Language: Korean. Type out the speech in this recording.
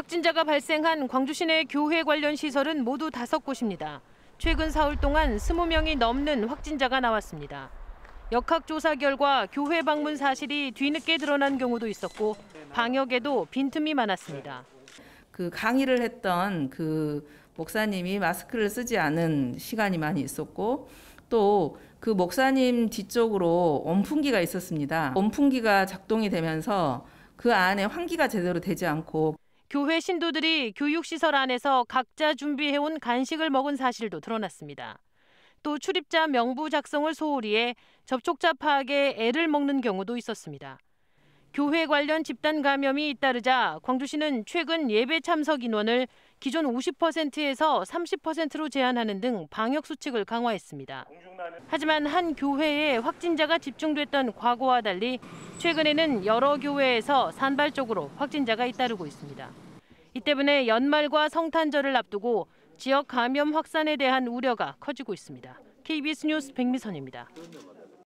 확진자가 발생한 광주시 내 교회 관련 시설은 모두 다섯 곳입니다. 최근 사흘 동안 20명이 넘는 확진자가 나왔습니다. 역학조사 결과 교회 방문 사실이 뒤늦게 드러난 경우도 있었고 방역에도 빈틈이 많았습니다. 그 강의를 했던 그 목사님이 마스크를 쓰지 않은 시간이 많이 있었고 또 그 목사님 뒤쪽으로 온풍기가 있었습니다. 온풍기가 작동이 되면서 그 안에 환기가 제대로 되지 않고 교회 신도들이 교육시설 안에서 각자 준비해온 간식을 먹은 사실도 드러났습니다. 또 출입자 명부 작성을 소홀히 해 접촉자 파악에 애를 먹는 경우도 있었습니다. 교회 관련 집단 감염이 잇따르자 광주시는 최근 예배 참석 인원을 기존 50%에서 30%로 제한하는 등 방역 수칙을 강화했습니다. 하지만 한 교회에 확진자가 집중됐던 과거와 달리 최근에는 여러 교회에서 산발적으로 확진자가 잇따르고 있습니다. 이 때문에 연말과 성탄절을 앞두고 지역 감염 확산에 대한 우려가 커지고 있습니다. KBS 뉴스 백미선입니다.